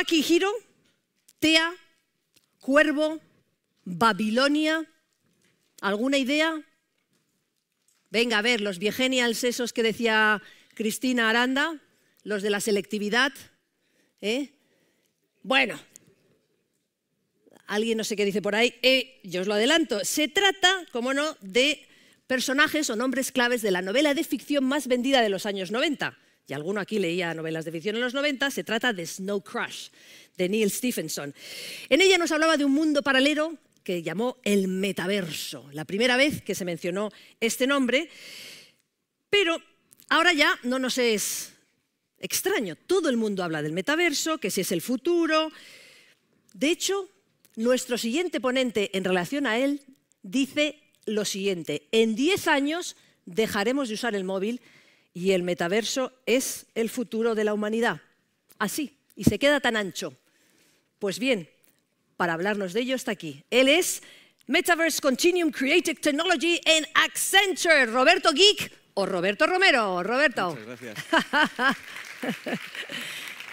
aquí, Giro, Tea, Cuervo, Babilonia. ¿Alguna idea? Venga, a ver, los viegenials esos que decía Cristina Aranda, los de la selectividad. ¿eh? Bueno, alguien no sé qué dice por ahí, eh, yo os lo adelanto. Se trata, como no, de personajes o nombres claves de la novela de ficción más vendida de los años 90 y alguno aquí leía novelas de ficción en los 90, se trata de Snow Crash, de Neil Stephenson. En ella nos hablaba de un mundo paralelo que llamó el metaverso, la primera vez que se mencionó este nombre, pero ahora ya no nos es extraño. Todo el mundo habla del metaverso, que si es el futuro. De hecho, nuestro siguiente ponente en relación a él dice lo siguiente, en 10 años dejaremos de usar el móvil y el metaverso es el futuro de la humanidad. Así, y se queda tan ancho. Pues bien, para hablarnos de ello está aquí. Él es Metaverse Continuum Creative Technology en Accenture, Roberto Geek o Roberto Romero. Roberto. Muchas gracias.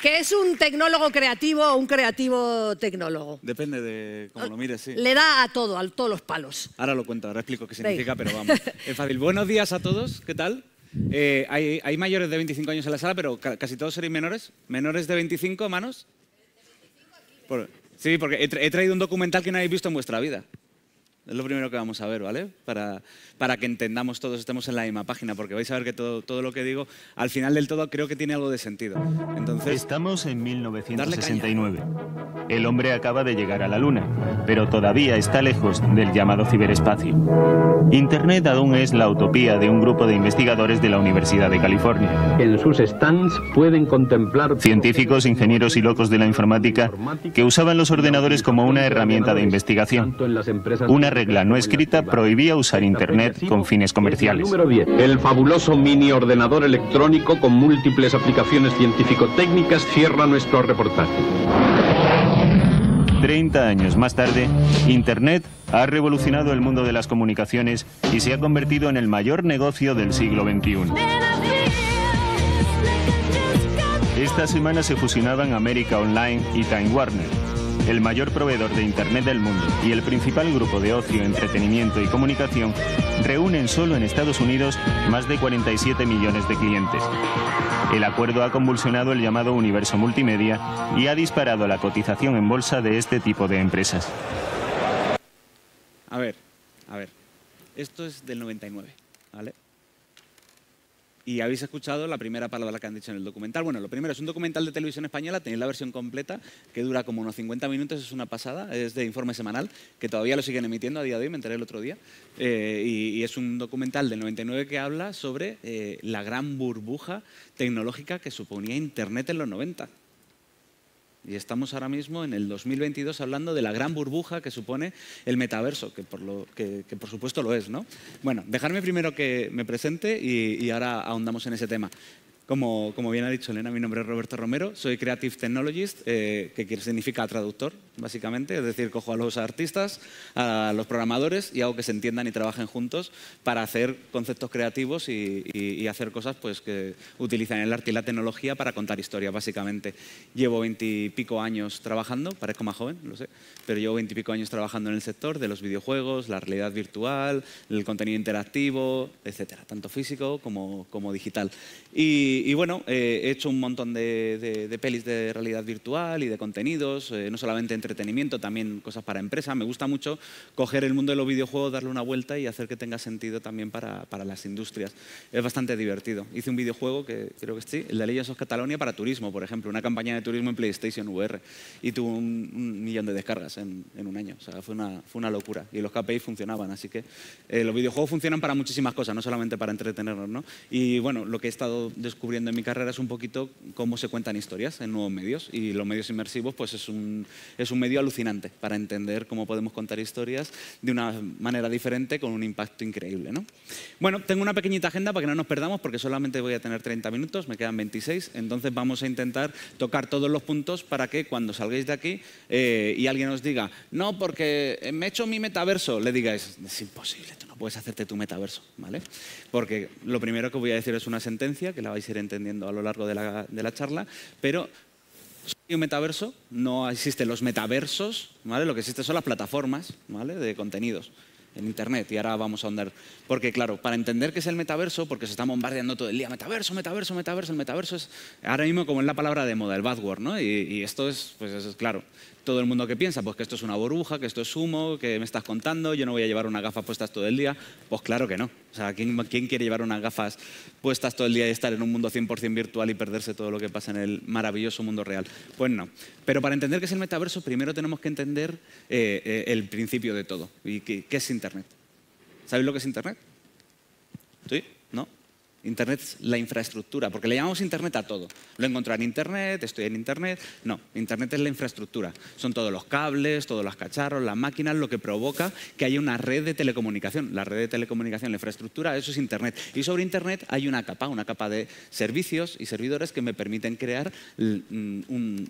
que es un tecnólogo creativo o un creativo tecnólogo. Depende de cómo lo mires, sí. Le da a todo, a todos los palos. Ahora lo cuento, ahora explico qué significa, pero vamos. Es eh, fácil. Buenos días a todos, ¿qué tal? Eh, hay, mayores de 25 años en la sala, pero casi todos seréis menores. ¿Menores de 25, manos? sí, porque he, traído un documental que no habéis visto en vuestra vida. Es lo primero que vamos a ver, ¿vale? Para, para que entendamos todos, estemos en la misma página, porque vais a ver que todo, todo lo que digo, al final del todo, creo que tiene algo de sentido. Entonces, Estamos en 1969. El hombre acaba de llegar a la Luna, pero todavía está lejos del llamado ciberespacio. Internet aún es la utopía de un grupo de investigadores de la Universidad de California. En sus stands pueden contemplar... Científicos, ingenieros y locos de la informática que usaban los ordenadores como una herramienta de investigación. Una regla no escrita prohibía usar Internet con fines comerciales. El fabuloso mini ordenador electrónico con múltiples aplicaciones científico-técnicas cierra nuestro reportaje. 30 años más tarde, Internet ha revolucionado el mundo de las comunicaciones y se ha convertido en el mayor negocio del siglo XXI. Esta semana se fusionaban América Online y Time Warner el mayor proveedor de Internet del mundo y el principal grupo de ocio, entretenimiento y comunicación, reúnen solo en Estados Unidos más de 47 millones de clientes. El acuerdo ha convulsionado el llamado universo multimedia y ha disparado la cotización en bolsa de este tipo de empresas. A ver, a ver, esto es del 99, ¿vale? y habéis escuchado la primera palabra que han dicho en el documental. Bueno, lo primero, es un documental de televisión española, tenéis la versión completa, que dura como unos 50 minutos, es una pasada, es de informe semanal, que todavía lo siguen emitiendo a día de hoy, me enteré el otro día, eh, y, es un documental del 99 que habla sobre eh, la gran burbuja tecnológica que suponía Internet en los 90. Y estamos ahora mismo en el 2022 hablando de la gran burbuja que supone el metaverso, que por, lo, que, por supuesto lo es. ¿no? Bueno, dejarme primero que me presente y, y ahora ahondamos en ese tema. Como, bien ha dicho Elena, mi nombre es Roberto Romero, soy Creative Technologist, eh, que significa traductor, básicamente. Es decir, cojo a los artistas, a los programadores y hago que se entiendan y trabajen juntos para hacer conceptos creativos y, hacer cosas pues, que utilizan el arte y la tecnología para contar historias, básicamente. Llevo veintipico años trabajando, parezco más joven, lo sé, pero llevo veintipico años trabajando en el sector de los videojuegos, la realidad virtual, el contenido interactivo, etcétera, tanto físico como, como digital. Y y, bueno, eh, he hecho un montón de, pelis de realidad virtual y de contenidos, eh, no solamente entretenimiento, también cosas para empresas. Me gusta mucho coger el mundo de los videojuegos, darle una vuelta y hacer que tenga sentido también para, para las industrias. Es bastante divertido. Hice un videojuego que creo que sí, el de Sos of Catalonia para turismo, por ejemplo, una campaña de turismo en PlayStation VR. Y tuvo un, millón de descargas en, un año. O sea, fue una, fue una locura. Y los KPI funcionaban, así que eh, los videojuegos funcionan para muchísimas cosas, no solamente para entretenernos. ¿no? Y bueno, lo que he estado descubriendo en mi carrera es un poquito cómo se cuentan historias en nuevos medios. Y los medios inmersivos pues es un, es un medio alucinante para entender cómo podemos contar historias de una manera diferente con un impacto increíble. ¿no? Bueno, tengo una pequeñita agenda para que no nos perdamos porque solamente voy a tener 30 minutos, me quedan 26. Entonces vamos a intentar tocar todos los puntos para que cuando salgáis de aquí eh, y alguien os diga, no, porque eh, me he hecho mi metaverso, le digáis, es imposible, tú no puedes hacerte tu metaverso, ¿vale? Porque lo primero que voy a decir es una sentencia que la vais a ir entendiendo a lo largo de la, de la charla, pero soy un metaverso, no existen los metaversos, ¿vale? lo que existen son las plataformas ¿vale? de contenidos en Internet. Y ahora vamos a ahondar. Porque, claro, para entender qué es el metaverso, porque se está bombardeando todo el día, metaverso, metaverso, metaverso, el metaverso es ahora mismo como es la palabra de moda, el buzzword, ¿no? Y, esto es, pues es claro, todo el mundo que piensa, pues que esto es una burbuja, que esto es humo, que me estás contando, yo no voy a llevar unas gafas puestas todo el día. Pues claro que no. O sea, ¿quién, quiere llevar unas gafas puestas todo el día y estar en un mundo 100% virtual y perderse todo lo que pasa en el maravilloso mundo real? Pues no. Pero para entender qué es el metaverso, primero tenemos que entender eh, eh, el principio de todo. ¿Y qué es Internet? ¿Sabéis lo que es Internet? ¿Sí? ¿No? Internet es la infraestructura, porque le llamamos Internet a todo. Lo encontré en Internet, estoy en Internet. No, Internet es la infraestructura. Son todos los cables, todos los cacharros, las máquinas, lo que provoca que haya una red de telecomunicación. La red de telecomunicación, la infraestructura, eso es Internet. Y sobre Internet hay una capa, una capa de servicios y servidores que me permiten crear mm,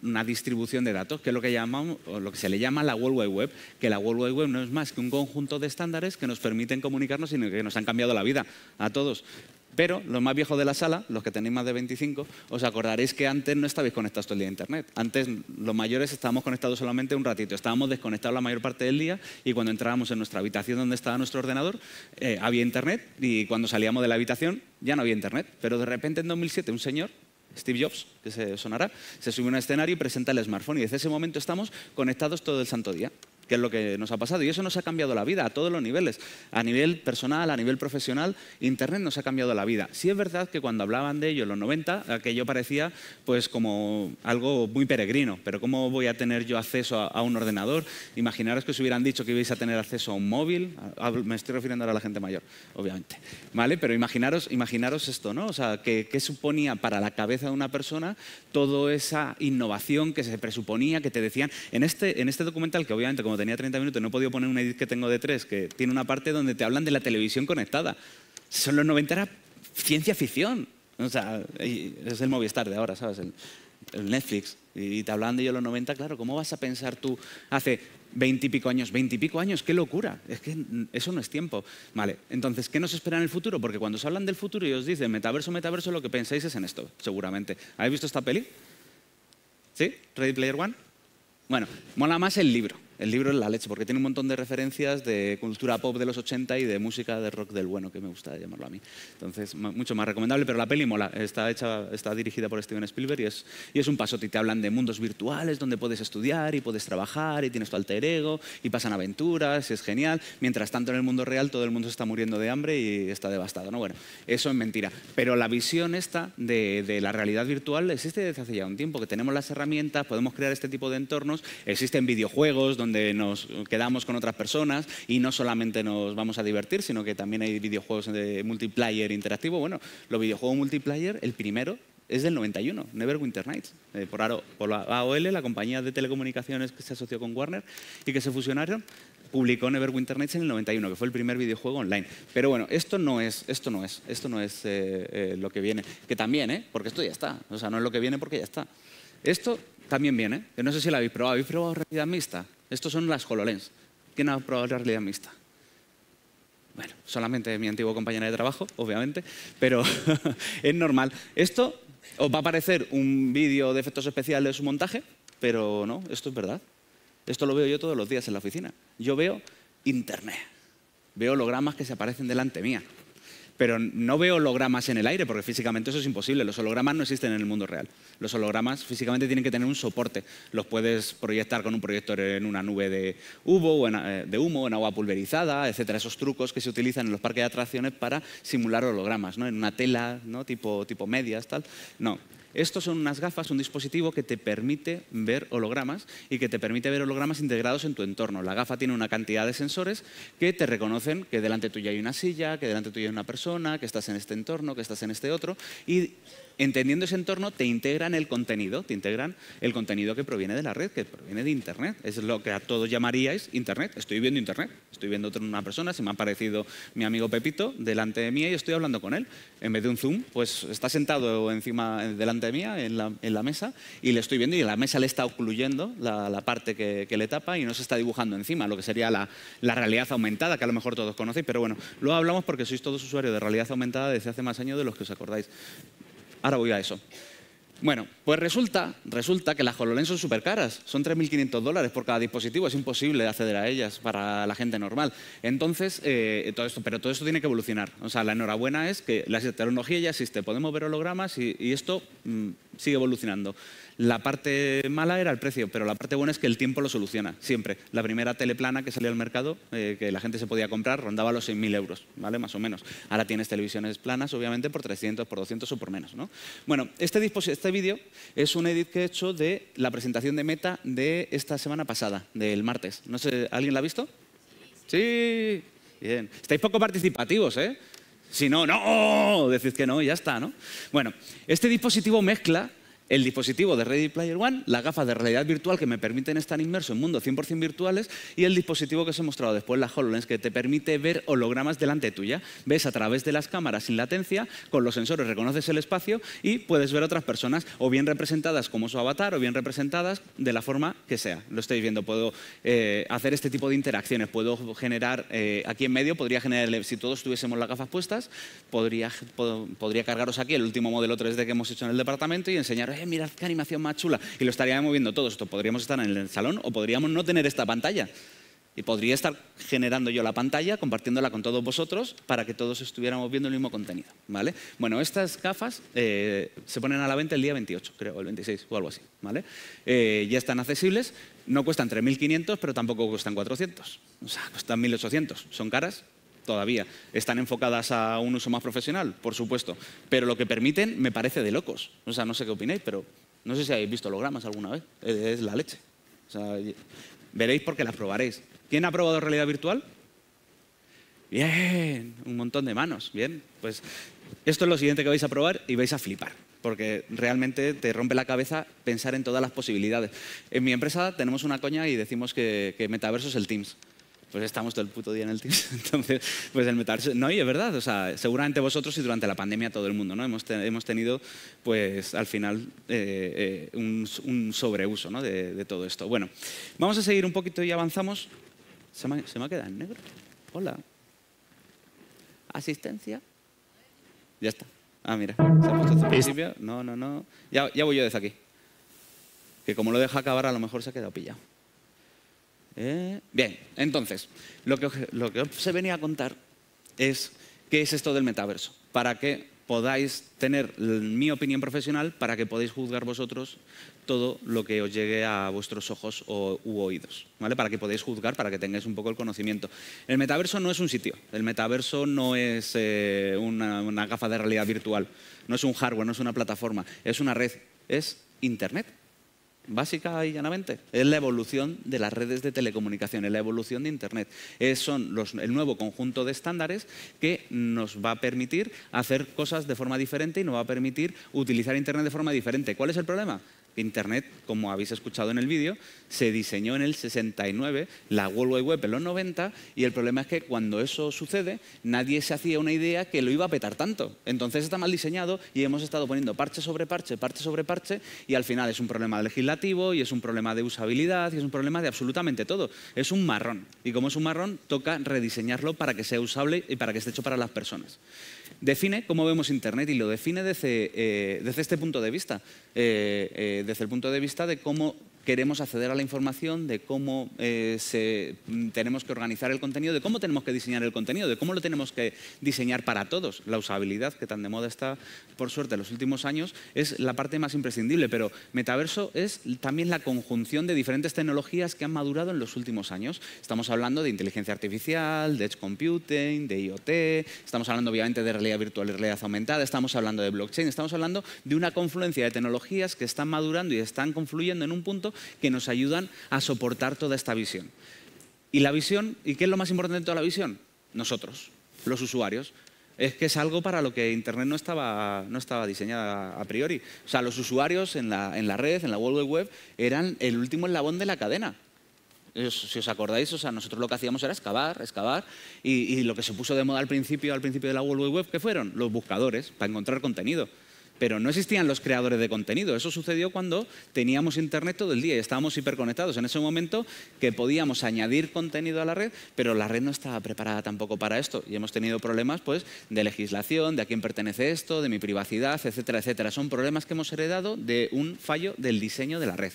una distribución de datos, que es lo que, llamamos, lo que se le llama la World Wide Web, que la World Wide Web no es más que un conjunto de estándares que nos permiten comunicarnos y que nos han cambiado la vida a todos pero los más viejos de la sala, los que tenéis más de 25, os acordaréis que antes no estabais conectados todo el día a Internet. Antes los mayores estábamos conectados solamente un ratito. Estábamos desconectados la mayor parte del día y cuando entrábamos en nuestra habitación donde estaba nuestro ordenador, eh, había Internet y cuando salíamos de la habitación ya no había Internet. Pero de repente en 2007 un señor Steve Jobs, que se sonará, se sube a un escenario y presenta el smartphone y desde ese momento estamos conectados todo el santo día que es lo que nos ha pasado. Y eso nos ha cambiado la vida a todos los niveles. A nivel personal, a nivel profesional, Internet nos ha cambiado la vida. si es verdad que cuando hablaban de ello en los 90, aquello parecía pues como algo muy peregrino. Pero ¿cómo voy a tener yo acceso a, un ordenador? Imaginaros que os hubieran dicho que ibais a tener acceso a un móvil. Me estoy refiriendo ahora a la gente mayor, obviamente. ¿Vale? Pero imaginaros, imaginaros esto, ¿no? O sea, que qué suponía para la cabeza de una persona toda esa innovación que se presuponía, que te decían? En este, en este documental, que obviamente como tenía 30 minutos, no he podido poner una edit que tengo de tres, que tiene una parte donde te hablan de la televisión conectada. Son los 90 era ciencia ficción. O sea, es el Movistar de ahora, ¿sabes? El, Netflix. Y te hablan de ellos los 90, claro, ¿cómo vas a pensar tú hace 20 y pico años? 20 y pico años, qué locura. Es que eso no es tiempo. Vale, entonces, ¿qué nos espera en el futuro? Porque cuando se hablan del futuro y os dicen metaverso, metaverso, lo que pensáis es en esto, seguramente. ¿Habéis visto esta peli? ¿Sí? ¿Ready Player One? Bueno, mola más el libro el libro es la leche, porque tiene un montón de referencias de cultura pop de los 80 y de música de rock del bueno, que me gusta llamarlo a mí. Entonces, mucho más recomendable, pero la peli mola. Está, hecha, está dirigida por Steven Spielberg y es, y es un pasote. Te hablan de mundos virtuales donde puedes estudiar y puedes trabajar y tienes tu alter ego y pasan aventuras y es genial. Mientras tanto, en el mundo real todo el mundo se está muriendo de hambre y está devastado. ¿no? Bueno, eso es mentira. Pero la visión esta de, de la realidad virtual existe desde hace ya un tiempo, que tenemos las herramientas, podemos crear este tipo de entornos. Existen videojuegos donde donde nos quedamos con otras personas y no solamente nos vamos a divertir, sino que también hay videojuegos de multiplayer interactivo. Bueno, los videojuegos multiplayer, el primero es del 91, Neverwinter Nights, eh, por, AOL, la la compañía de telecomunicaciones que se asoció con Warner y que se fusionaron, publicó Neverwinter Nights en el 91, que fue el primer videojuego online. Pero bueno, esto no es, esto no es, esto no es eh, eh, lo que viene. Que también, ¿eh? Porque esto ya está. O sea, no es lo que viene porque ya está. Esto también viene. Yo no sé si lo habéis probado. ¿Habéis probado realidad mixta? Estos son las HoloLens. ¿Quién ha probado la realidad mixta? Bueno, solamente mi antiguo compañero de trabajo, obviamente, pero es normal. Esto os va a parecer un vídeo de efectos especiales, su montaje, pero no, esto es verdad. Esto lo veo yo todos los días en la oficina. Yo veo Internet. Veo hologramas que se aparecen delante mía pero no veo hologramas en el aire, porque físicamente eso es imposible. Los hologramas no existen en el mundo real. Los hologramas físicamente tienen que tener un soporte. Los puedes proyectar con un proyector en una nube de, humo, eh, de humo, en agua pulverizada, etcétera. Esos trucos que se utilizan en los parques de atracciones para simular hologramas, ¿no? En una tela, ¿no? Tipo, tipo medias, tal. No, estos son unas gafas, un dispositivo que te permite ver hologramas y que te permite ver hologramas integrados en tu entorno. La gafa tiene una cantidad de sensores que te reconocen que delante tuya hay una silla, que delante tuya hay una persona, que estás en este entorno, que estás en este otro y entendiendo ese entorno, te integran el contenido, te integran el contenido que proviene de la red, que proviene de Internet. Es lo que a todos llamaríais Internet. Estoy viendo Internet, estoy viendo a una persona, se me ha parecido mi amigo Pepito delante de mí y estoy hablando con él. En vez de un Zoom, pues está sentado encima, eh, delante de mí, en la, mesa, y le estoy viendo y la mesa le está ocluyendo la, parte que, le tapa y no se está dibujando encima, lo que sería la, la realidad aumentada, que a lo mejor todos conocéis, pero bueno, lo hablamos porque sois todos usuarios de realidad aumentada desde hace más años de los que os acordáis. Ahora voy a eso. Bueno, pues resulta, resulta que las HoloLens son súper caras. Son 3.500 dólares por cada dispositivo. Es imposible acceder a ellas para la gente normal. Entonces, eh, todo esto, pero todo esto tiene que evolucionar. O sea, la enhorabuena es que la tecnología ya existe. Podemos ver hologramas y, esto mm, sigue evolucionando. La parte mala era el precio, pero la parte buena es que el tiempo lo soluciona, siempre. La primera teleplana que salió al mercado, eh, que la gente se podía comprar, rondaba los 6.000 euros, ¿vale? Más o menos. Ahora tienes televisiones planas, obviamente, por 300, por 200 o por menos, ¿no? Bueno, este, este, vídeo es un edit que he hecho de la presentación de Meta de esta semana pasada, del martes. No sé, ¿alguien la ha visto? Sí. Bien. Estáis poco participativos, ¿eh? Si no, no, decís que no, ya está, ¿no? Bueno, este dispositivo mezcla el dispositivo de Ready Player One, las gafas de realidad virtual que me permiten estar inmerso en mundos 100% virtuales y el dispositivo que os he mostrado después, la HoloLens, que te permite ver hologramas delante tuya. Ves a través de las cámaras sin latencia, con los sensores reconoces el espacio y puedes ver otras personas o bien representadas como su avatar o bien representadas de la forma que sea. Lo estáis viendo, puedo eh, hacer este tipo de interacciones, puedo generar, eh, aquí en medio podría generar, si todos tuviésemos las gafas puestas, podría, podría cargaros aquí el último modelo 3D que hemos hecho en el departamento y enseñaros, eh, mirad qué animación más chula. Y lo estaríamos viendo todos. Esto podríamos estar en el salón o podríamos no tener esta pantalla. Y podría estar generando yo la pantalla, compartiéndola con todos vosotros, para que todos estuviéramos viendo el mismo contenido. ¿vale? Bueno, estas gafas eh, se ponen a la venta el día 28, creo, el 26 o algo así. ¿vale? Eh, ya están accesibles, no cuestan 3.500, pero tampoco cuestan 400. O sea, cuestan 1.800. Son caras, todavía. ¿Están enfocadas a un uso más profesional? Por supuesto. Pero lo que permiten me parece de locos. O sea, no sé qué opinéis, pero no sé si habéis visto hologramas alguna vez. Es la leche. O sea, veréis porque las probaréis. ¿Quién ha probado realidad virtual? Bien, un montón de manos. Bien, pues esto es lo siguiente que vais a probar y vais a flipar porque realmente te rompe la cabeza pensar en todas las posibilidades. En mi empresa tenemos una coña y decimos que, que metaverso es el Teams pues estamos todo el puto día en el Teams. Entonces, pues el no, y es verdad, o sea, seguramente vosotros y durante la pandemia todo el mundo, ¿no? Hemos, tenido, pues al final, eh, eh, un, sobreuso, ¿no? De, todo esto. Bueno, vamos a seguir un poquito y avanzamos. ¿Se me, se ha quedado en negro? Hola. ¿Asistencia? Ya está. Ah, mira, se ha No, no, no. Ya, ya voy yo desde aquí. Que como lo deja acabar, a lo mejor se ha quedado pillado. ¿Eh? bien, entonces, lo que, se venía a contar es qué es esto del metaverso, para que podáis tener mi opinión profesional, para que podáis juzgar vosotros todo lo que os llegue a vuestros ojos o, u oídos, ¿vale? Para que podáis juzgar, para que tengáis un poco el conocimiento. El metaverso no es un sitio, el metaverso no es eh, una gafa de realidad virtual, no es un hardware, no es una plataforma, es una red, es Internet básica y llanamente. Es la evolución de las redes de telecomunicaciones, la evolución de Internet. Es, son el nuevo conjunto de estándares que nos va a permitir hacer cosas de forma diferente y nos va a permitir utilizar Internet de forma diferente. ¿Cuál es el problema? Internet, como habéis escuchado en el vídeo, se diseñó en el 69, la World Wide Web en los 90, y el problema es que cuando eso sucede, nadie se hacía una idea que lo iba a petar tanto. Entonces está mal diseñado y hemos estado poniendo parche sobre parche, parche sobre parche, y al final es un problema legislativo, y es un problema de usabilidad, y es un problema de absolutamente todo. Es un marrón, y como es un marrón, toca rediseñarlo para que sea usable y para que esté hecho para las personas define cómo vemos Internet y lo define desde, eh, este punto de vista, eh, eh, desde el punto de vista de cómo queremos acceder a la información de cómo eh, mm, tenemos que organizar el contenido, de cómo tenemos que diseñar el contenido, de cómo lo tenemos que diseñar para todos. La usabilidad, que tan de moda está, por suerte, en los últimos años, es la parte más imprescindible, pero metaverso es también la conjunción de diferentes tecnologías que han madurado en los últimos años. Estamos hablando de inteligencia artificial, de edge computing, de IoT, estamos hablando obviamente de realidad virtual y realidad aumentada, estamos hablando de blockchain, estamos hablando de una confluencia de tecnologías que están madurando y están confluyendo en un punto que nos ayudan a soportar toda esta visión. Y la visión, ¿y qué es lo más importante de toda la visión? Nosotros, los usuarios. Es que es algo para lo que Internet no estaba, no diseñada a priori. O sea, los usuarios en la, red, en la World Wide Web, eran el último eslabón de la cadena. Si os acordáis, o sea, nosotros lo que hacíamos era excavar, excavar, y, lo que se puso de moda al principio, al principio de la World Wide Web, ¿qué fueron? Los buscadores, para encontrar contenido pero no existían los creadores de contenido. Eso sucedió cuando teníamos Internet todo el día y estábamos hiperconectados. En ese momento que podíamos añadir contenido a la red, pero la red no estaba preparada tampoco para esto. Y hemos tenido problemas pues, de legislación, de a quién pertenece esto, de mi privacidad, etcétera, etcétera. Son problemas que hemos heredado de un fallo del diseño de la red.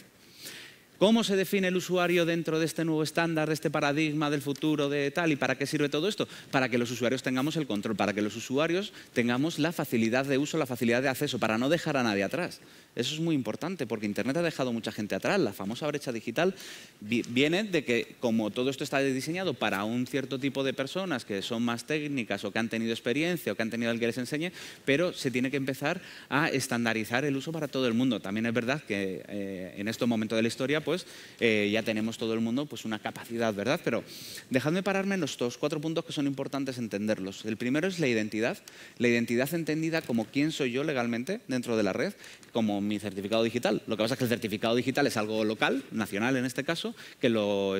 ¿Cómo se define el usuario dentro de este nuevo estándar, de este paradigma del futuro, de tal? ¿Y para qué sirve todo esto? Para que los usuarios tengamos el control, para que los usuarios tengamos la facilidad de uso, la facilidad de acceso, para no dejar a nadie atrás. Eso es muy importante porque Internet ha dejado mucha gente atrás. La famosa brecha digital viene de que, como todo esto está diseñado para un cierto tipo de personas que son más técnicas o que han tenido experiencia o que han tenido alguien que les enseñe, pero se tiene que empezar a estandarizar el uso para todo el mundo. También es verdad que eh, en estos momentos de la historia pues eh, ya tenemos todo el mundo pues una capacidad, ¿verdad? Pero dejadme pararme en dos cuatro puntos que son importantes entenderlos. El primero es la identidad, la identidad entendida como quién soy yo legalmente dentro de la red, como mi certificado digital. Lo que pasa es que el certificado digital es algo local, nacional en este caso, que lo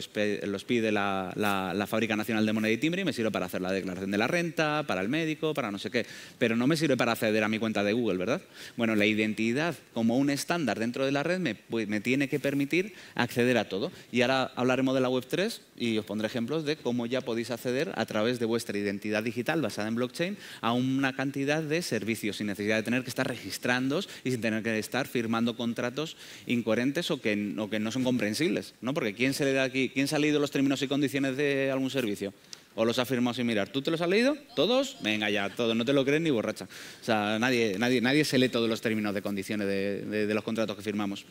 pide la, Fábrica Nacional de Moneda y Timbre y me sirve para hacer la declaración de la renta, para el médico, para no sé qué, pero no me sirve para acceder a mi cuenta de Google, ¿verdad? Bueno, la identidad como un estándar dentro de la red me, me tiene que permitir acceder a todo. Y ahora hablaremos de la Web3 y os pondré ejemplos de cómo ya podéis acceder a través de vuestra identidad digital basada en blockchain a una cantidad de servicios sin necesidad de tener que estar registrándos y sin tener que estar firmando contratos incoherentes o que, no son comprensibles. ¿no? Porque ¿quién se le da aquí? ¿Quién ha leído los términos y condiciones de algún servicio? ¿O los ha firmado sin mirar? ¿Tú te los has leído? ¿Todos? Venga ya, todos. No te lo crees ni borracha. O sea, nadie, nadie, nadie se lee todos los términos de condiciones de los contratos que firmamos.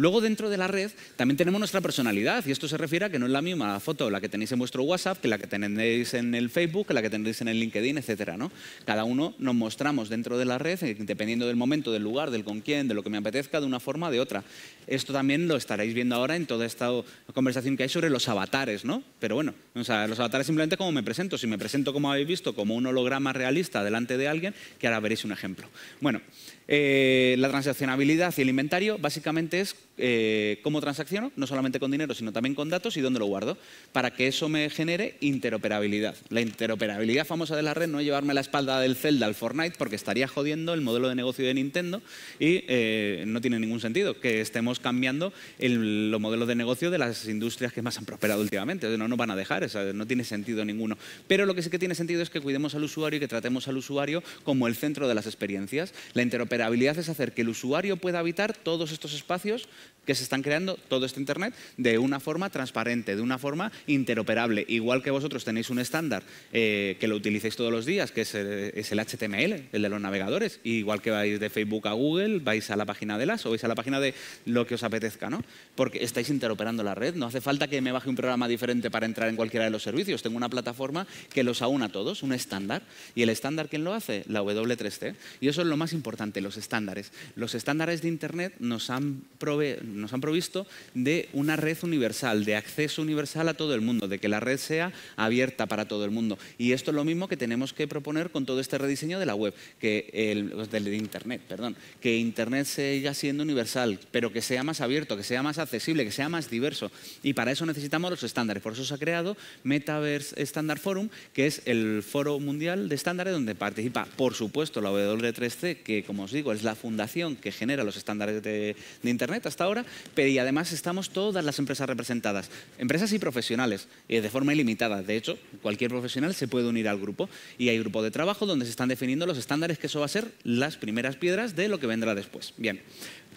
Luego dentro de la red también tenemos nuestra personalidad y esto se refiere a que no es la misma foto la que tenéis en vuestro WhatsApp que la que tenéis en el Facebook, que la que tenéis en el LinkedIn, etcétera. ¿no? Cada uno nos mostramos dentro de la red, eh, dependiendo del momento, del lugar, del con quién, de lo que me apetezca, de una forma o de otra. Esto también lo estaréis viendo ahora en toda esta conversación que hay sobre los avatares, ¿no? Pero bueno, los avatares simplemente como me presento. Si me presento, como habéis visto, como un holograma realista delante de alguien, que ahora veréis un ejemplo. Bueno, eh, la transaccionabilidad y el inventario básicamente es eh, cómo transacciono, no solamente con dinero, sino también con datos y dónde lo guardo, para que eso me genere interoperabilidad. La interoperabilidad famosa de la red no es llevarme la espalda del Zelda al Fortnite porque estaría jodiendo el modelo de negocio de Nintendo y eh, no tiene ningún sentido que estemos cambiando los modelos de negocio de las industrias que más han prosperado últimamente. No nos van a dejar, no tiene sentido ninguno. Pero lo que sí que tiene sentido es que cuidemos al usuario y que tratemos al usuario como el centro de las experiencias. La interoperabilidad es hacer que el usuario pueda habitar todos estos espacios que se están creando todo este Internet de una forma transparente, de una forma interoperable. Igual que vosotros tenéis un estándar eh, que lo utilicéis todos los días, que es el, HTML, el de los navegadores. igual que vais de Facebook a Google, vais a la página de las o vais a la página de lo que os apetezca, ¿no? Porque estáis interoperando la red. No hace falta que me baje un programa diferente para entrar en cualquiera de los servicios. Tengo una plataforma que los aúna a todos, un estándar. ¿Y el estándar quién lo hace? La W3C. Y eso es lo más importante, los estándares. Los estándares de Internet nos han proveído nos han provisto de una red universal, de acceso universal a todo el mundo, de que la red sea abierta para todo el mundo. Y esto es lo mismo que tenemos que proponer con todo este rediseño de la web, que el, pues, del Internet, perdón, que Internet siga siendo universal, pero que sea más abierto, que sea más accesible, que sea más diverso. Y para eso necesitamos los estándares. Por eso se ha creado Metaverse Standard Forum, que es el foro mundial de estándares donde participa, por supuesto, la W3C, que como os digo es la fundación que genera los estándares de, de Internet. Hasta ahora, pero y además estamos todas las empresas representadas, empresas y profesionales, eh, de forma ilimitada. De hecho, cualquier profesional se puede unir al grupo y hay grupo de trabajo donde se están definiendo los estándares que eso va a ser las primeras piedras de lo que vendrá después. Bien.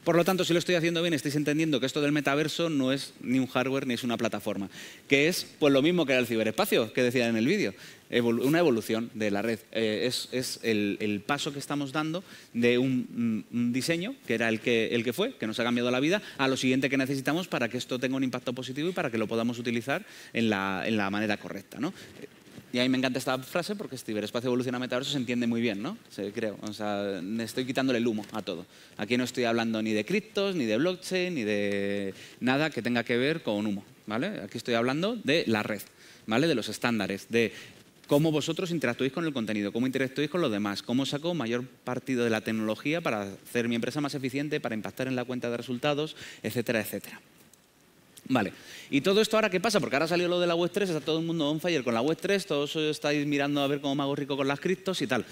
Por lo tanto, si lo estoy haciendo bien, estáis entendiendo que esto del metaverso no es ni un hardware ni es una plataforma, que es pues, lo mismo que era el ciberespacio, que decía en el vídeo, una evolución de la red. Eh, es, el, paso que estamos dando de mm, un, diseño, que era el que, el que fue, que nos ha cambiado la vida, a lo siguiente que necesitamos para que esto tenga un impacto positivo y para que lo podamos utilizar en la, manera correcta. Y a mí me encanta esta frase porque si este ciberespacio evoluciona metaverso se entiende muy bien, ¿no? Creo. O sea, estoy quitándole el humo a todo. Aquí no estoy hablando ni de criptos, ni de blockchain, ni de nada que tenga que ver con humo, ¿vale? Aquí estoy hablando de la red, ¿vale? De los estándares, de cómo vosotros interactuéis con el contenido, cómo interactúis con los demás, cómo saco mayor partido de la tecnología para hacer mi empresa más eficiente, para impactar en la cuenta de resultados, etcétera, etcétera. Vale. ¿Y todo esto ahora qué pasa? Porque ahora salido lo de la web 3, está todo el mundo on fire con la web 3, todos estáis mirando a ver cómo me hago rico con las criptos y tal.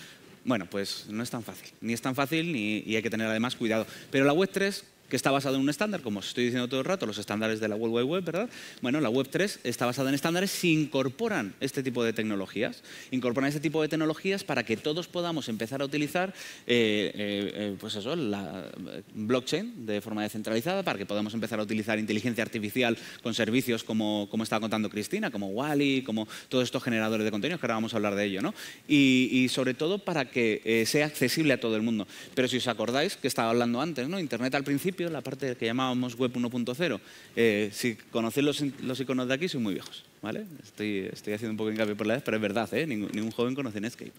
Bueno, pues no es tan fácil. Ni es tan fácil ni, y hay que tener además cuidado. Pero la web 3 que está basado en un estándar, como os estoy diciendo todo el rato, los estándares de la World Wide Web, ¿verdad? Bueno, la Web 3 está basada en estándares, se incorporan este tipo de tecnologías, incorporan este tipo de tecnologías para que todos podamos empezar a utilizar, eh, eh, eh, pues eso, la blockchain de forma descentralizada, para que podamos empezar a utilizar inteligencia artificial con servicios como, como estaba contando Cristina, como Wally, como todos estos generadores de contenidos, que ahora vamos a hablar de ello, ¿no? Y, sobre todo para que sea accesible a todo el mundo. Pero si os acordáis que estaba hablando antes, ¿no? Internet al principio la parte que llamábamos web 1.0. Eh, si conocéis los, iconos de aquí, son muy viejos. ¿vale? Estoy, estoy haciendo un poco de hincapié por la vez, pero es verdad, ¿eh? ningún, joven conoce Netscape.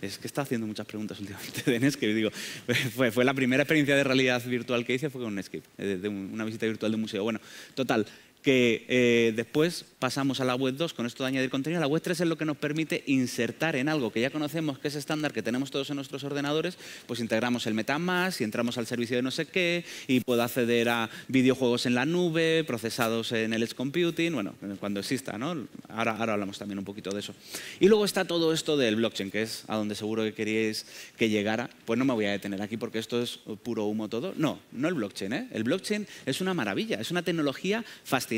Es que está haciendo muchas preguntas últimamente de Netscape. Digo, fue, fue la primera experiencia de realidad virtual que hice fue con Netscape, eh, de una visita virtual de un museo. Bueno, total, que eh, después pasamos a la web 2 con esto de añadir contenido. La web 3 es lo que nos permite insertar en algo que ya conocemos, que es estándar, que tenemos todos en nuestros ordenadores, pues integramos el MetaMask y entramos al servicio de no sé qué y puedo acceder a videojuegos en la nube, procesados en el edge computing, bueno, cuando exista, ¿no? Ahora, ahora hablamos también un poquito de eso. Y luego está todo esto del blockchain, que es a donde seguro que queríais que llegara. Pues no me voy a detener aquí porque esto es puro humo todo. No, no el blockchain, ¿eh? El blockchain es una maravilla, es una tecnología fascinante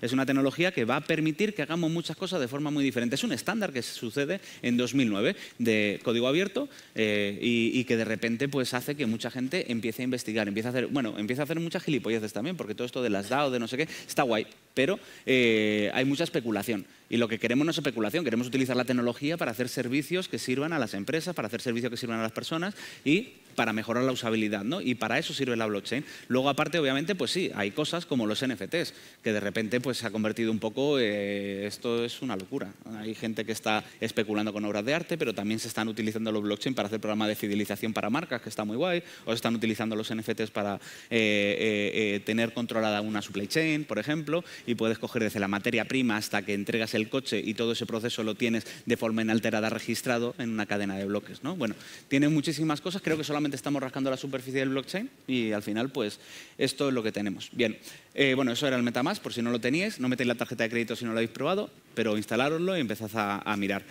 es una tecnología que va a permitir que hagamos muchas cosas de forma muy diferente. Es un estándar que sucede en 2009 de código abierto eh, y, que de repente pues, hace que mucha gente empiece a investigar, empiece a hacer, bueno, empieza a hacer muchas gilipolleces también, porque todo esto de las DAO, de no sé qué, está guay, pero eh, hay mucha especulación. Y lo que queremos no es especulación, queremos utilizar la tecnología para hacer servicios que sirvan a las empresas, para hacer servicios que sirvan a las personas y para mejorar la usabilidad, ¿no? Y para eso sirve la blockchain. Luego, aparte, obviamente, pues sí, hay cosas como los NFTs, que de repente pues, se ha convertido un poco, eh, esto es una locura. Hay gente que está especulando con obras de arte, pero también se están utilizando los blockchain para hacer programas de fidelización para marcas, que está muy guay, o se están utilizando los NFTs para eh, eh, tener controlada una supply chain, por ejemplo, y puedes coger desde la materia prima hasta que entregas el coche y todo ese proceso lo tienes de forma inalterada registrado en una cadena de bloques, ¿no? Bueno, tiene muchísimas cosas, creo que solamente estamos rascando la superficie del blockchain y al final, pues, esto es lo que tenemos. Bien, eh, bueno, eso era el MetaMask, por si no lo teníais. No metéis la tarjeta de crédito si no lo habéis probado, pero instalároslo y empezad a mirar.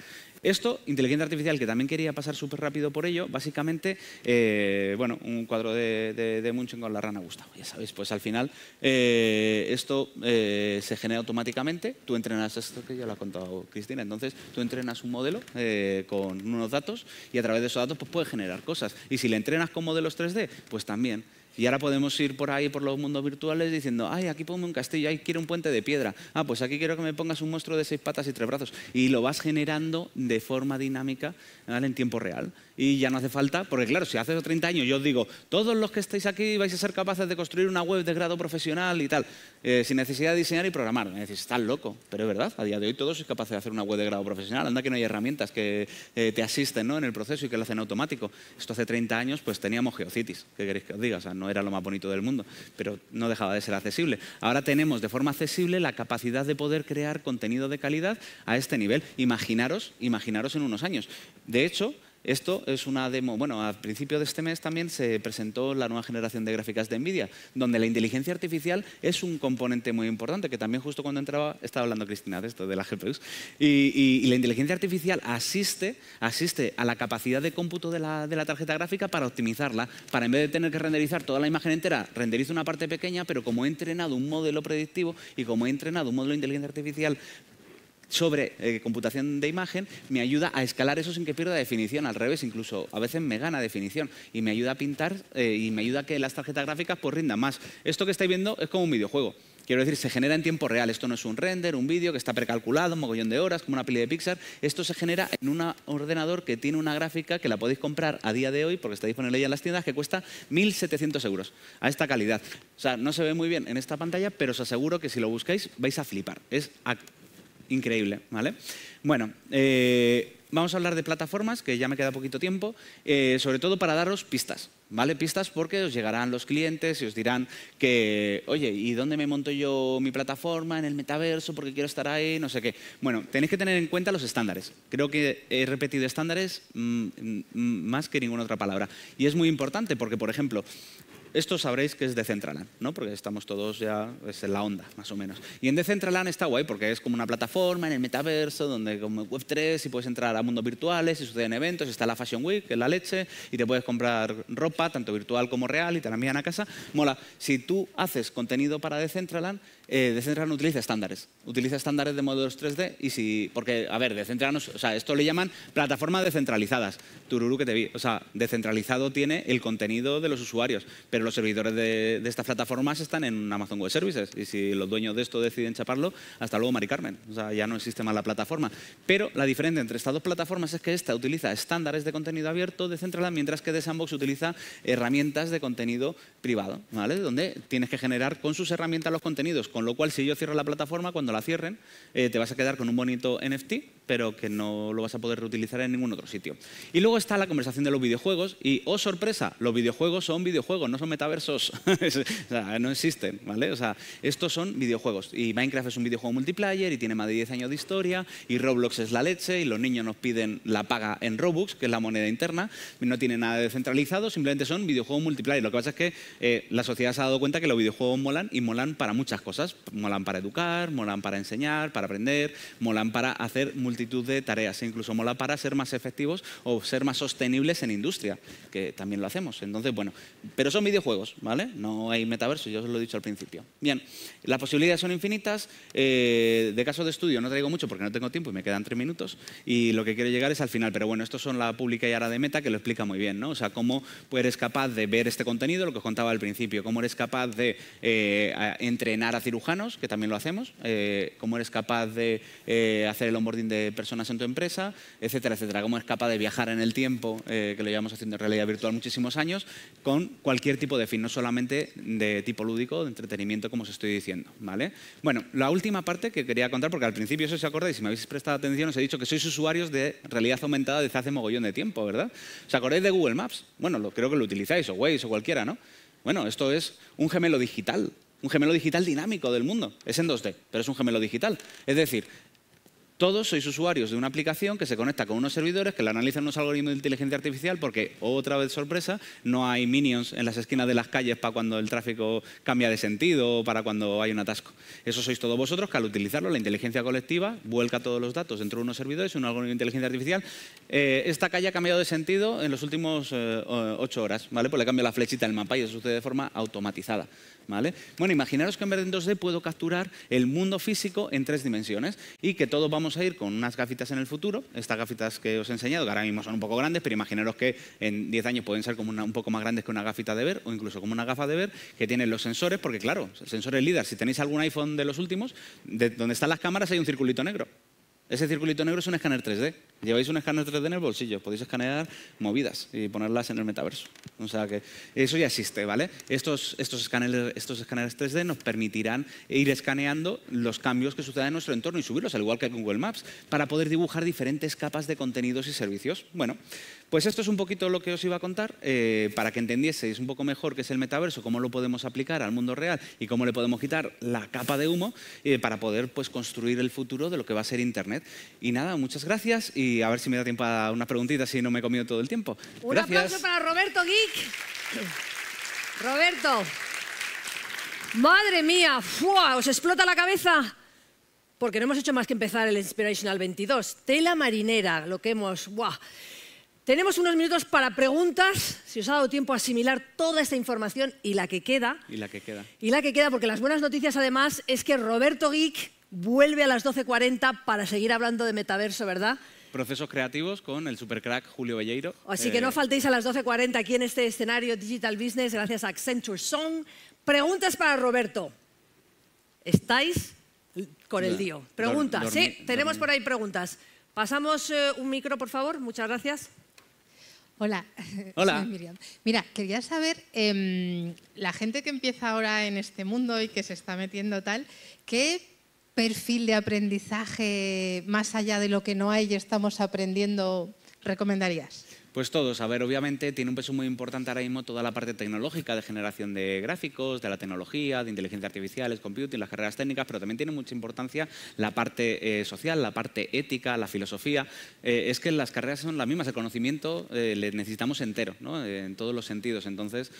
Esto, inteligencia artificial, que también quería pasar súper rápido por ello, básicamente, eh, bueno, un cuadro de, de, Munchen con la rana Gustavo, ya sabéis, pues al final eh, esto eh, se genera automáticamente, tú entrenas, esto que ya lo ha contado Cristina, entonces tú entrenas un modelo con unos datos y a través de esos datos pues, puedes generar cosas. Y si le entrenas con modelos 3D, pues también. Y ahora podemos ir por ahí, por los mundos virtuales, diciendo, ay, aquí pongo un castillo, ay, quiero un puente de piedra, ah, pues aquí quiero que me pongas un monstruo de seis patas y tres brazos. Y lo vas generando de forma dinámica en tiempo real. Y ya no hace falta, porque claro, si hace 30 años yo os digo, todos los que estáis aquí vais a ser capaces de construir una web de grado profesional y tal, eh, sin necesidad de diseñar y programar. Me decís, estás loco, pero es verdad, a día de hoy todos sois capaces de hacer una web de grado profesional, anda que no hay herramientas que eh, te asisten en el proceso y que lo hacen automático. Esto hace 30 años pues teníamos GeoCities, ¿qué queréis que os diga? no era lo más bonito del mundo, pero no dejaba de ser accesible. Ahora tenemos de forma accesible la capacidad de poder crear contenido de calidad a este nivel. Imaginaros, imaginaros en unos años. De hecho, esto es una demo. Bueno, a principio de este mes también se presentó la nueva generación de gráficas de NVIDIA, donde la inteligencia artificial es un componente muy importante, que también justo cuando entraba estaba hablando Cristina de esto, de la GPUs. Y, la inteligencia artificial asiste, asiste a la capacidad de cómputo de la, tarjeta gráfica para optimizarla, para en vez de tener que renderizar toda la imagen entera, renderiza una parte pequeña, pero como he entrenado un modelo predictivo y como he entrenado un modelo de inteligencia artificial sobre eh, computación de imagen me ayuda a escalar eso sin que pierda definición, al revés, incluso a veces me gana definición y me ayuda a pintar eh, y me ayuda a que las tarjetas gráficas pues rindan más. Esto que estáis viendo es como un videojuego. Quiero decir, se genera en tiempo real. Esto no es un render, un vídeo que está precalculado, un mogollón de horas, como una peli de Pixar. Esto se genera en un ordenador que tiene una gráfica que la podéis comprar a día de hoy, porque está disponible ya en las tiendas, que cuesta 1.700 euros a esta calidad. O sea, no se ve muy bien en esta pantalla, pero os aseguro que si lo buscáis vais a flipar. Es increíble, ¿vale? Bueno, eh, vamos a hablar de plataformas, que ya me queda poquito tiempo, eh, sobre todo para daros pistas, ¿vale? Pistas porque os llegarán los clientes y os dirán que, oye, ¿y dónde me monto yo mi plataforma? ¿En el metaverso? Porque quiero estar ahí, no sé qué. Bueno, tenéis que tener en cuenta los estándares. Creo que he repetido estándares mm, mm, más que ninguna otra palabra. Y es muy importante porque, por ejemplo, esto sabréis que es Decentraland, ¿no? porque estamos todos ya en la onda, más o menos. Y en Decentraland está guay, porque es como una plataforma en el metaverso, donde como Web3 y puedes entrar a mundos virtuales y suceden eventos, está la Fashion Week, la leche, y te puedes comprar ropa, tanto virtual como real, y te la envían a casa. Mola, si tú haces contenido para Decentraland, eh, Decentraland utiliza estándares, utiliza estándares de modelos 3D, y si, porque, a ver, Decentraland, o sea, esto le llaman plataformas descentralizadas. Tururu que te vi, o sea, descentralizado tiene el contenido de los usuarios, pero los servidores de, estas plataformas están en Amazon Web Services y si los dueños de esto deciden chaparlo, hasta luego Mari Carmen, o sea, ya no existe más la plataforma. Pero la diferencia entre estas dos plataformas es que esta utiliza estándares de contenido abierto de Central, mientras que de Sandbox utiliza herramientas de contenido privado, ¿vale? Donde tienes que generar con sus herramientas los contenidos, con lo cual si yo cierro la plataforma, cuando la cierren, eh, te vas a quedar con un bonito NFT pero que no lo vas a poder reutilizar en ningún otro sitio. Y luego está la conversación de los videojuegos y, oh sorpresa, los videojuegos son videojuegos, no son metaversos, o sea, no existen, ¿vale? O sea, estos son videojuegos y Minecraft es un videojuego multiplayer y tiene más de 10 años de historia y Roblox es la leche y los niños nos piden la paga en Robux, que es la moneda interna, no tiene nada de centralizado, simplemente son videojuegos multiplayer. Lo que pasa es que eh, la sociedad se ha dado cuenta que los videojuegos molan y molan para muchas cosas, molan para educar, molan para enseñar, para aprender, molan para hacer multiplayer multitud de tareas, incluso mola para ser más efectivos o ser más sostenibles en industria, que también lo hacemos. Entonces, bueno, pero son videojuegos, ¿vale? No hay metaverso, yo os lo he dicho al principio. Bien, las posibilidades son infinitas. Eh, de caso de estudio no traigo mucho porque no tengo tiempo y me quedan tres minutos. Y lo que quiero llegar es al final. Pero bueno, estos son la pública y ahora de Meta que lo explica muy bien, ¿no? O sea, cómo eres capaz de ver este contenido, lo que os contaba al principio, cómo eres capaz de eh, entrenar a cirujanos, que también lo hacemos, eh, cómo eres capaz de hacer el onboarding de personas en tu empresa, etcétera, etcétera. Cómo es capaz de viajar en el tiempo, eh, que lo llevamos haciendo en realidad virtual muchísimos años, con cualquier tipo de fin, no solamente de tipo lúdico, de entretenimiento, como os estoy diciendo. ¿vale? Bueno, la última parte que quería contar, porque al principio, si os acordáis, si me habéis prestado atención, os he dicho que sois usuarios de realidad aumentada desde hace mogollón de tiempo, ¿verdad? ¿Os acordáis de Google Maps? Bueno, lo, creo que lo utilizáis, o Waze, o cualquiera, ¿no? Bueno, esto es un gemelo digital, un gemelo digital dinámico del mundo. Es en 2D, pero es un gemelo digital. Es decir, todos sois usuarios de una aplicación que se conecta con unos servidores que la analizan unos algoritmos de inteligencia artificial porque, otra vez sorpresa, no hay minions en las esquinas de las calles para cuando el tráfico cambia de sentido o para cuando hay un atasco. Eso sois todos vosotros que al utilizarlo la inteligencia colectiva vuelca todos los datos dentro de unos servidores y un algoritmo de inteligencia artificial. Eh, esta calle ha cambiado de sentido en los últimos eh, ocho horas, ¿vale? Pues le cambia la flechita del mapa y eso sucede de forma automatizada. Bueno, imaginaros que en vez en 2D puedo capturar el mundo físico en tres dimensiones y que todos vamos a ir con unas gafitas en el futuro, estas gafitas que os he enseñado, que ahora mismo son un poco grandes, pero imaginaros que en 10 años pueden ser como un poco más grandes que una gafita de ver o incluso como una gafa de ver que tienen los sensores, porque claro, el sensores líder, si tenéis algún iPhone de los últimos, donde están las cámaras hay un circulito negro. Ese circulito negro es un escáner 3D. Lleváis un escáner 3D en el bolsillo, podéis escanear movidas y ponerlas en el metaverso. O sea que eso ya existe, ¿vale? Estos, estos, escáneres, estos escáneres 3D nos permitirán ir escaneando los cambios que suceden en nuestro entorno y subirlos, al igual que con Google Maps, para poder dibujar diferentes capas de contenidos y servicios. Bueno, pues esto es un poquito lo que os iba a contar eh, para que entendieseis un poco mejor qué es el metaverso, cómo lo podemos aplicar al mundo real y cómo le podemos quitar la capa de humo eh, para poder pues, construir el futuro de lo que va a ser Internet. Y nada, muchas gracias y a ver si me da tiempo a una preguntita si no me he comido todo el tiempo. Un aplauso para Roberto Geek. Roberto, madre mía, ¡fua! ¿os explota la cabeza? Porque no hemos hecho más que empezar el Inspirational 22. Tela marinera, lo que hemos... ¡buah! Tenemos unos minutos para preguntas, si os ha dado tiempo a asimilar toda esta información y la que queda. Y la que queda. Y la que queda, porque las buenas noticias además es que Roberto Geek vuelve a las 12.40 para seguir hablando de metaverso, ¿verdad? Procesos creativos con el supercrack Julio Velleiro. Así que no eh, faltéis a las 12.40 aquí en este escenario Digital Business, gracias a Accenture Song. Preguntas para Roberto. ¿Estáis con el lío? Preguntas, ¿sí? ¿eh? Tenemos por ahí preguntas. Pasamos eh, un micro, por favor. Muchas gracias. Hola. Hola. Soy Miriam. Mira, quería saber, em, la gente que empieza ahora en este mundo y que se está metiendo tal, ¿qué perfil de aprendizaje, más allá de lo que no hay y estamos aprendiendo, recomendarías? Pues todos, a ver, obviamente tiene un peso muy importante ahora mismo toda la parte tecnológica de generación de gráficos, de la tecnología, de inteligencia artificial, el computing, las carreras técnicas, pero también tiene mucha importancia la parte eh, social, la parte ética, la filosofía. Eh, es que las carreras son las mismas, el conocimiento eh, le necesitamos entero, ¿no? en todos los sentidos. Entonces,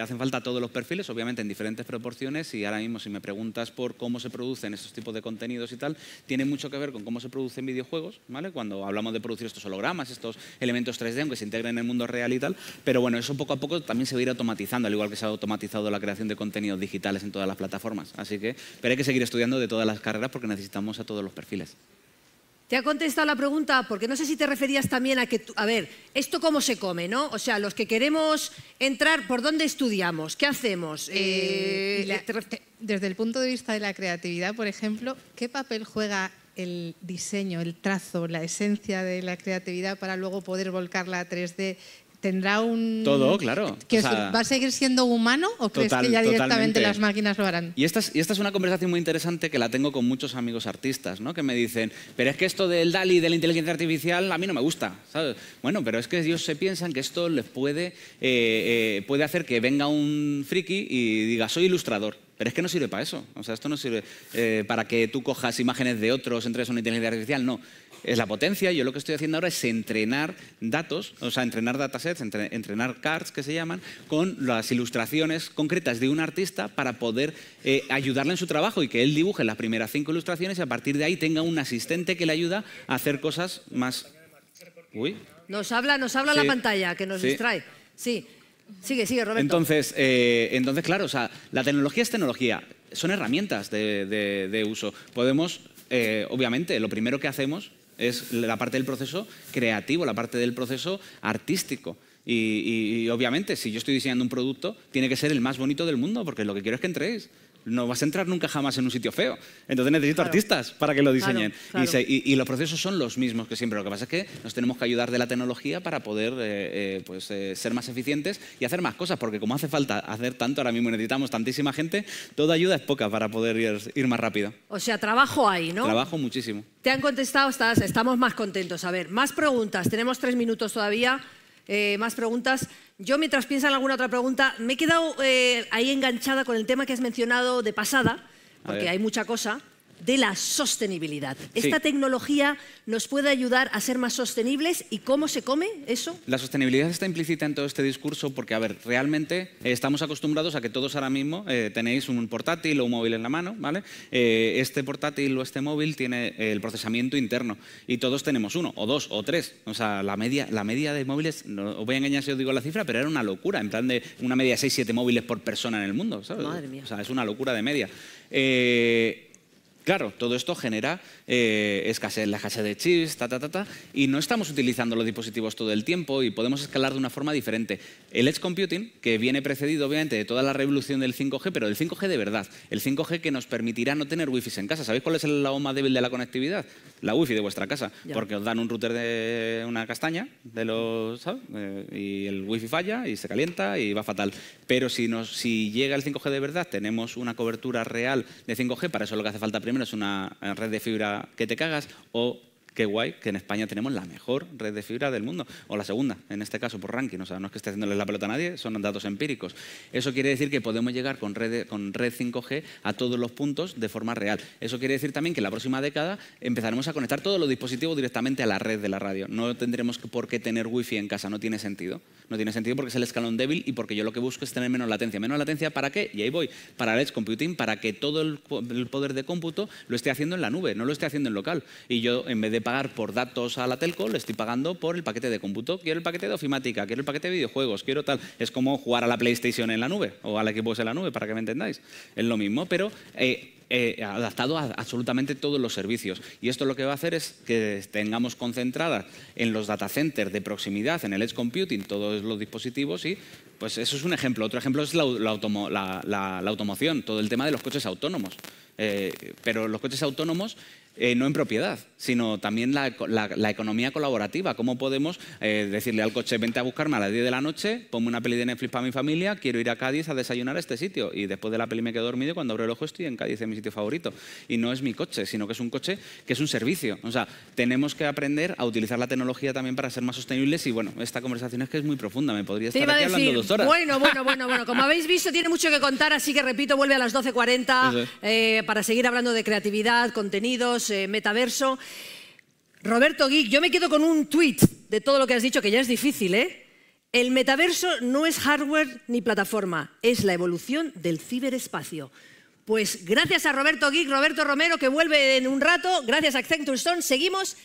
hacen falta todos los perfiles, obviamente en diferentes proporciones y ahora mismo si me preguntas por cómo se producen estos tipos de contenidos y tal, tiene mucho que ver con cómo se producen videojuegos, ¿vale? Cuando hablamos de producir estos hologramas, estos elementos 3D, que se integre en el mundo real y tal, pero bueno, eso poco a poco también se va a ir automatizando, al igual que se ha automatizado la creación de contenidos digitales en todas las plataformas. Así que, pero hay que seguir estudiando de todas las carreras porque necesitamos a todos los perfiles. Te ha contestado la pregunta porque no sé si te referías también a que, a ver, esto cómo se come, ¿no? O sea, los que queremos entrar, ¿por dónde estudiamos? ¿Qué hacemos? Eh, eh, eh, desde el punto de vista de la creatividad, por ejemplo, ¿qué papel juega el diseño, el trazo, la esencia de la creatividad para luego poder volcarla a 3D tendrá un... Todo, claro. Que ¿Va a seguir siendo humano o crees que ya directamente las máquinas lo harán? Y esta, es, y esta es una conversación muy interesante que la tengo con muchos amigos artistas, ¿no? Que me dicen, pero es que esto del DALI, de la inteligencia artificial, a mí no me gusta, Bueno, pero es que ellos se piensan que esto les puede, eh, eh, puede hacer que venga un friki y diga, soy ilustrador. Pero es que no sirve para eso. O sea, esto no sirve eh, para que tú cojas imágenes de otros, entre a una inteligencia artificial. No. Es la potencia. Yo lo que estoy haciendo ahora es entrenar datos, o sea, entrenar datasets, entrenar cards que se llaman, con las ilustraciones concretas de un artista para poder eh, ayudarle en su trabajo y que él dibuje las primeras cinco ilustraciones y a partir de ahí tenga un asistente que le ayuda a hacer cosas más. Uy. Nos habla, nos habla la pantalla, que nos distrae. Sí. Sigue, sigue, Roberto. Entonces, eh, entonces claro, o sea, la tecnología es tecnología, son herramientas de, uso. Podemos, eh, obviamente, lo primero que hacemos es la parte del proceso creativo, la parte del proceso artístico. Y, y obviamente, si yo estoy diseñando un producto, tiene que ser el más bonito del mundo, porque lo que quiero es que entréis no vas a entrar nunca jamás en un sitio feo. Entonces necesito artistas para que lo diseñen. Y, los procesos son los mismos que siempre. Lo que pasa es que nos tenemos que ayudar de la tecnología para poder eh, eh, pues, eh, ser más eficientes y hacer más cosas, porque como hace falta hacer tanto, ahora mismo necesitamos tantísima gente, toda ayuda es poca para poder ir, más rápido. O sea, trabajo ahí, ¿no? Trabajo muchísimo. Te han contestado, estás, estamos más contentos. A ver, más preguntas. Tenemos tres minutos todavía. Eh, más preguntas. Yo, mientras piensan en alguna otra pregunta, me he quedado eh, ahí enganchada con el tema que has mencionado de pasada, porque hay mucha cosa de la sostenibilidad. ¿Esta tecnología nos puede ayudar a ser más sostenibles y cómo se come eso? La sostenibilidad está implícita en todo este discurso porque, a ver, realmente eh, estamos acostumbrados a que todos ahora mismo eh, tenéis un portátil o un móvil en la mano, ¿vale? Eh, este portátil o este móvil tiene el procesamiento interno y todos tenemos uno o dos o tres. O sea, la media, la media de móviles, no os voy a engañar si os digo la cifra, pero era una locura, en plan de una media de 6-7 móviles por persona en el mundo. ¿sabes? Madre mía. O sea, es una locura de media. Claro, todo esto genera escasez eh, escasez, la casa de chips, ta, ta, ta, ta, y no estamos utilizando los dispositivos todo el tiempo y podemos escalar de una forma diferente. El edge computing, que viene precedido obviamente de toda la revolución del 5G, pero el 5G de verdad, el 5G que nos permitirá no tener wifi en casa. ¿Sabéis cuál es la más débil de la conectividad? La wifi de vuestra casa, porque os dan un router de una castaña, de los, eh, y el wifi falla y se calienta y va fatal. Pero si, si llega el 5G de verdad, tenemos una cobertura real de 5G, para eso lo que hace falta primero menos es una eh, red de fibra que te cagas o qué guay que en España tenemos la mejor red de fibra del mundo, o la segunda, en este caso por ranking, o sea, no es que esté haciéndole la pelota a nadie, son datos empíricos. Eso quiere decir que podemos llegar con red, con red 5G a todos los puntos de forma real. Eso quiere decir también que en la próxima década empezaremos a conectar todos los dispositivos directamente a la red de la radio. No tendremos por qué tener wifi en casa, no tiene sentido. No tiene sentido porque es el escalón débil y porque yo lo que busco es tener menos latencia. ¿Menos latencia para qué? Y ahí voy, para Edge Computing, para que todo el poder de cómputo lo esté haciendo en la nube, no lo esté haciendo en local. Y yo, en vez de pagar por datos a la telco, le estoy pagando por el paquete de cómputo. Quiero el paquete de ofimática, quiero el paquete de videojuegos, quiero tal. Es como jugar a la PlayStation en la nube o a al Xbox en la nube, para que me entendáis. Es lo mismo, pero eh, eh, adaptado a absolutamente todos los servicios. Y esto lo que va a hacer es que tengamos concentradas en los data centers de proximidad, en el edge computing, todos los dispositivos y pues eso es un ejemplo. Otro ejemplo es la, automoción, todo el tema de los coches autónomos. Eh, pero los coches autónomos eh, no en propiedad, sino también la, economía colaborativa. ¿Cómo podemos eh, decirle al coche, vente a buscarme a las 10 de la noche, Pongo una peli de Netflix para mi familia, quiero ir a Cádiz a desayunar a este sitio? Y después de la peli me quedo dormido y cuando abro el ojo estoy en Cádiz, en mi sitio favorito. Y no es mi coche, sino que es un coche que es un servicio. O sea, tenemos que aprender a utilizar la tecnología también para ser más sostenibles y bueno, esta conversación es que es muy profunda, me podría estar aquí hablando decir, Bueno, bueno, bueno, bueno, como habéis visto tiene mucho que contar, así que repito, vuelve a las 12.40 eh, para seguir hablando de creatividad, contenidos, eh, metaverso. Roberto Geek, yo me quedo con un tweet de todo lo que has dicho, que ya es difícil, ¿eh? El metaverso no es hardware ni plataforma, es la evolución del ciberespacio. Pues gracias a Roberto Geek, Roberto Romero, que vuelve en un rato, gracias a Accenture Stone, seguimos